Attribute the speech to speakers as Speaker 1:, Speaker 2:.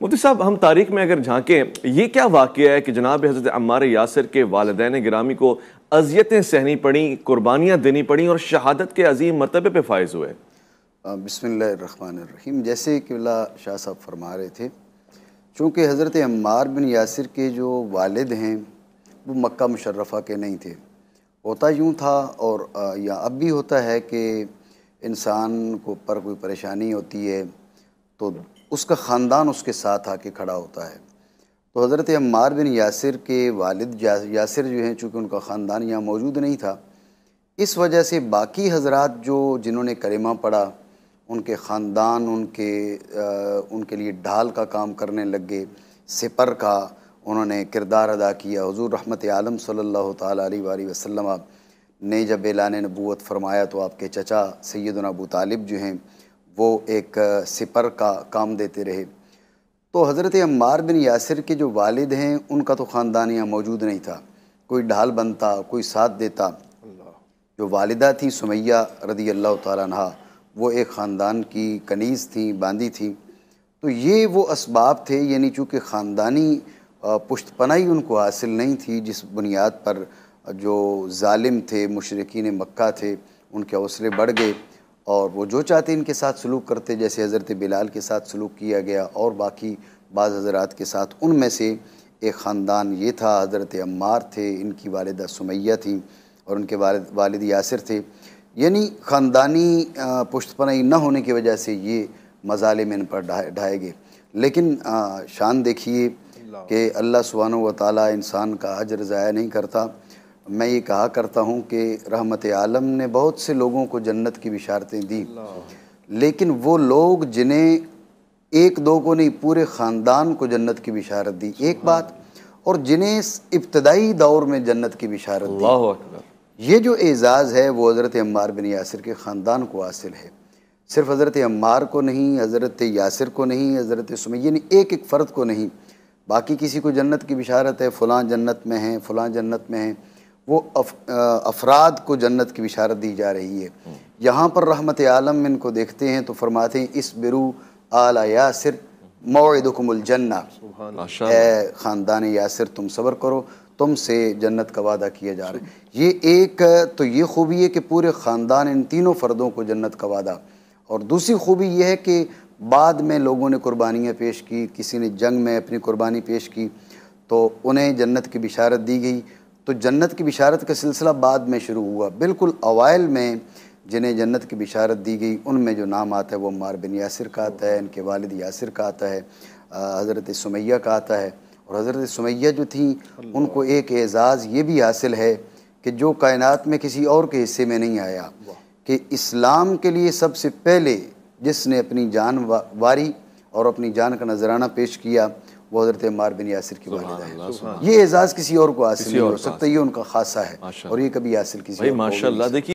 Speaker 1: मोदी साहब हम तारीख में अगर झांकें ये क्या वाक़ है कि जनाब हज़रत अमार यासर के वालदेन ग्रामी को अजियतें सहनी पड़ी कुर्बानियाँ देनी पड़ी और शहादत के अजीम मरतबे पर फायज़ हुए बसमीम जैसे कि शाह साहब फरमा रहे थे चूँकि हज़रत अम्मार बिन यासर के जो वालद हैं वो मक्का मुशर्रफ़ा के नहीं थे होता यूँ था और या अब भी होता है कि इंसान को पर कोई परेशानी होती है तो उसका ख़ानदान उसके साथ आके खड़ा होता है तो हज़रत अम्मार बिन यासिर के वालिद यासिर जो हैं चूँकि उनका ख़ानदान यहाँ मौजूद नहीं था इस वजह से बाकी हजरत जो जिन्होंने करीमा पढ़ा उनके ख़ानदान उनके आ, उनके लिए ढाल का काम करने लगे सिपर का उन्होंने किरदार अदा किया हजूर रहमत आलम सल्लल्लाहु वसलम वसल्लम ने जब एलान नबूत फरमाया तो आपके चचा सैदन अबू तालिब जो हैं वो एक सिपर का काम देते रहे तो हज़रत अम्मार बिन यासर के जो वालिद हैं उनका तो ख़ानदान यहाँ मौजूद नहीं था कोई ढाल बनता कोई साथ देता जो वालदा थी सुमैया रदी अल्लाह तहा वो एक ख़ानदान की कनीज़ थी बांदी थी तो ये वो इसबाब थे यानी चूँकि ख़ानदानी पुश्तपनाई उनको हासिल नहीं थी जिस बुनियाद पर जो ालिम थे मशरकिन मक्का थे उनके हौसले बढ़ गए और वो जो चाहते इनके साथ सलूक करते जैसे हज़रत बिलाल के साथ सलूक किया गया और बाकी बाज़ हजरात के साथ उनमें से एक ख़ानदान ये था हज़रत अम्मार थे इनकी वालदा सुमैया थी और उनके वालद वालद यासर थे यानी ख़ानदानी पुश्तपनाई न होने की वजह से ये मज़ाले में इन पर ढाए गए लेकिन शान देखिए कि अल्लाह सुबहान व ताली इंसान का अजर ज़ाया नहीं करता मैं ये कहा करता हूँ कि रहमत आलम ने बहुत से लोगों को जन्नत की बिशारतें दी लेकिन वो लोग जिन्हें एक दो को नहीं पूरे ख़ानदान को जन्नत की बिशारत दी एक बात और जिन्हें इस इब्तदाई दौर में जन्नत की बिशारत दी ये जो एज़ाज़ है वो हज़रत अम्मार बिन यासिर के ख़ानदान को हासिल है सिर्फ हज़रत अम्मार को नहीं हज़रत यासिर को नहीं हज़रत सुमैया एक एक फ़र्द को नहीं बाकी किसी को जन्नत की बिशारत है फ़लाँ जन्नत में हैं फ़लाँ जन्नत में हैं वो अफराद को जन्नत की बिशारत दी जा रही है यहाँ पर रहमत आलम इनको देखते हैं तो फरमाते हैं इस बिरू आला यासिर मौदुकमजन्ना ख़ानदान यासिर तुम सब्र करो तुम से जन्नत का वादा किया जा रहा है ये एक तो ये खूबी है कि पूरे ख़ानदान इन तीनों फ़र्दों को जन्नत का वादा और दूसरी खूबी यह है कि बाद में लोगों ने कुर्बानियाँ पेश की किसी ने जंग में अपनी कुर्बानी पेश की तो उन्हें जन्नत की बिशारत दी गई तो जन्नत की बिशारत का सिलसिला बाद में शुरू हुआ बिल्कुल अवाइल में जिन्हें जन्नत की बिशारत दी गई उनमें जो नाम आता है वो मार बिन यासिर का आता है इनके वालिद यासिर का आता है हज़रत सुमैया का आता है और हज़रत सुमैया जो थी उनको एक एज़ाज़ ये भी हासिल है कि जो कायनात में किसी और के हिस्से में नहीं आया कि इस्लाम के लिए सबसे पहले जिसने अपनी जान वारी और अपनी जान का नजराना पेश किया वो हजरत मार बिन यासिर की वालदा है ये एजाज़ किसी और को हासिल नहीं हो सकता ये उनका खासा है और ये कभी हासिल किसी माशा देखिए